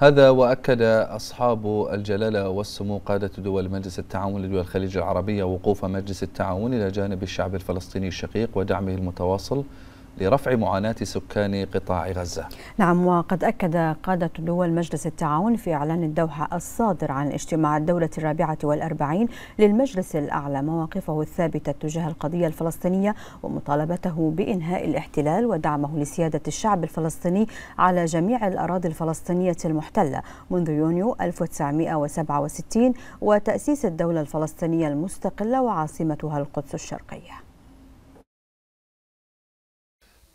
هذا وأكد أصحاب الجلالة والسمو قادة دول مجلس التعاون لدول الخليج العربية وقوف مجلس التعاون إلى جانب الشعب الفلسطيني الشقيق ودعمه المتواصل لرفع معاناة سكان قطاع غزة نعم وقد أكد قادة دول مجلس التعاون في إعلان الدوحة الصادر عن اجتماع الدولة الرابعة والأربعين للمجلس الأعلى مواقفه الثابتة تجاه القضية الفلسطينية ومطالبته بإنهاء الاحتلال ودعمه لسيادة الشعب الفلسطيني على جميع الأراضي الفلسطينية المحتلة منذ يونيو 1967 وتأسيس الدولة الفلسطينية المستقلة وعاصمتها القدس الشرقية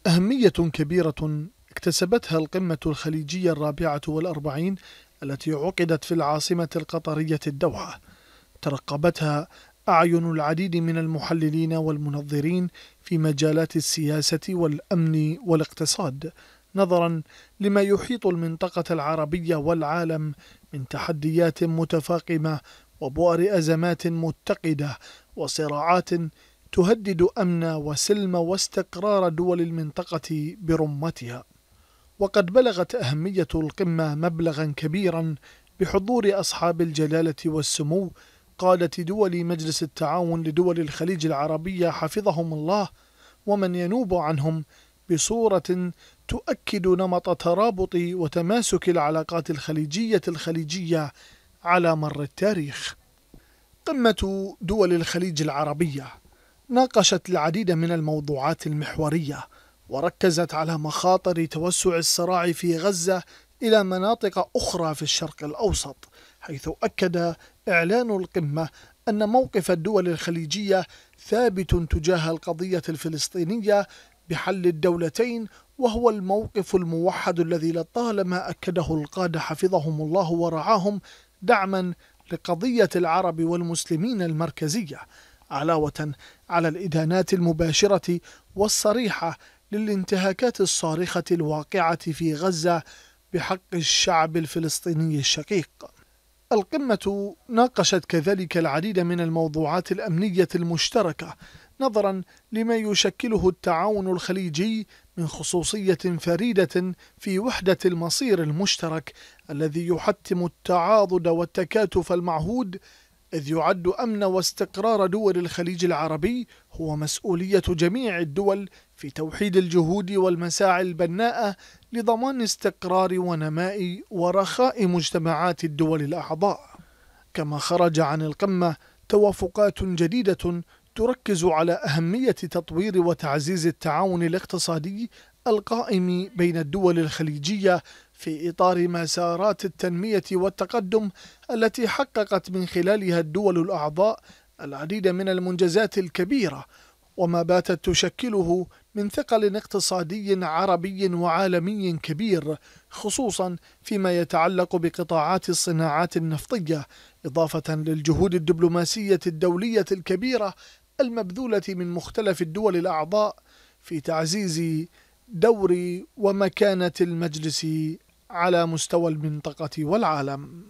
أهمية كبيرة اكتسبتها القمة الخليجية الرابعة والأربعين التي عقدت في العاصمة القطرية الدوحة ترقبتها أعين العديد من المحللين والمنظرين في مجالات السياسة والأمن والاقتصاد نظرا لما يحيط المنطقة العربية والعالم من تحديات متفاقمة وبؤر أزمات متقدة وصراعات تهدد أمن وسلم واستقرار دول المنطقة برمتها وقد بلغت أهمية القمة مبلغا كبيرا بحضور أصحاب الجلالة والسمو قادة دول مجلس التعاون لدول الخليج العربية حفظهم الله ومن ينوب عنهم بصورة تؤكد نمط ترابط وتماسك العلاقات الخليجية الخليجية على مر التاريخ. قمة دول الخليج العربية ناقشت العديد من الموضوعات المحورية وركزت على مخاطر توسع الصراع في غزة إلى مناطق أخرى في الشرق الأوسط حيث أكد إعلان القمة أن موقف الدول الخليجية ثابت تجاه القضية الفلسطينية بحل الدولتين وهو الموقف الموحد الذي لطالما أكده القادة حفظهم الله ورعاهم دعما لقضية العرب والمسلمين المركزية علاوة على الإدانات المباشرة والصريحة للانتهاكات الصارخة الواقعة في غزة بحق الشعب الفلسطيني الشقيق. القمة ناقشت كذلك العديد من الموضوعات الأمنية المشتركة نظرا لما يشكله التعاون الخليجي من خصوصية فريدة في وحدة المصير المشترك الذي يحتم التعاضد والتكاتف المعهود إذ يعد أمن واستقرار دول الخليج العربي هو مسؤولية جميع الدول في توحيد الجهود والمساعي البناءة لضمان استقرار ونماء ورخاء مجتمعات الدول الأعضاء كما خرج عن القمة توافقات جديدة تركز على أهمية تطوير وتعزيز التعاون الاقتصادي القائم بين الدول الخليجية في إطار مسارات التنمية والتقدم التي حققت من خلالها الدول الأعضاء العديد من المنجزات الكبيرة وما باتت تشكله من ثقل اقتصادي عربي وعالمي كبير خصوصا فيما يتعلق بقطاعات الصناعات النفطية إضافة للجهود الدبلوماسية الدولية الكبيرة المبذولة من مختلف الدول الأعضاء في تعزيز دور ومكانة المجلس على مستوى المنطقة والعالم